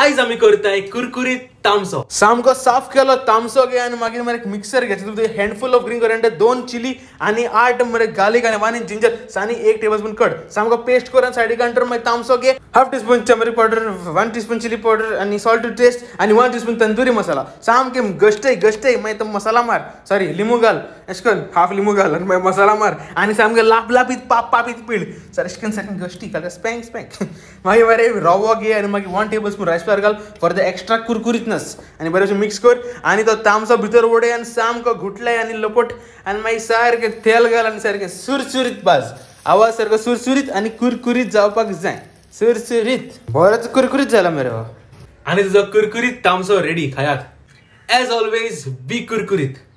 आयज आमी करताय कुरकुरीत तामसो सामको साफ केलो तामसो घे आनी मागीर मरे मिक्सर घे तुमचे हँडफूल ऑफ ग्रीन कॉरियंडर दोन चिली आनी आठ मरे गार्लीक आनी वान जिंजर सानी एक टेबल स्पून सामको पेस्ट करून आनी सायडीक मागीर तामसो घे हाफ स्पून चमरी powder one spoon chilli powder आणि सॉल्ट टू टेस्ट आणि वन टीस्पून तंदुरी मसाला सामके गश्टय आहे मागीर तो मसाला मार सॉरी लिंबू घाल अशें हाफ लिंबू घाल आणि मागीर मसाला मार आणि सामकें लाप लापीत पाप पापीत पीड सर अशें करून सारकें गश्टी घाल स्पँक स्पँक मागीर बरें रवो घे आणि मागीर वन टेबल स्पून राईस घाल फॉर द एक्स्ट्रा कुरकुरीतनस आणि बरें मिक्स कर आणि तो तामसा भितर उडय आनी सामको घुटलाय आणि लपट आणि मागीर सारकें तेल घाल आणि सारकें सुरसुरीत भाज आवाज सारको सुरसुरीत आणि कुरकुरीत जावपाक जाय सुरसुरीत बरंच कुरकुरीत झाला मेरे आणि तुझा कुरकुरीत तामसो रेडी खायात ॲज ऑलवेज बी कुरकुरीत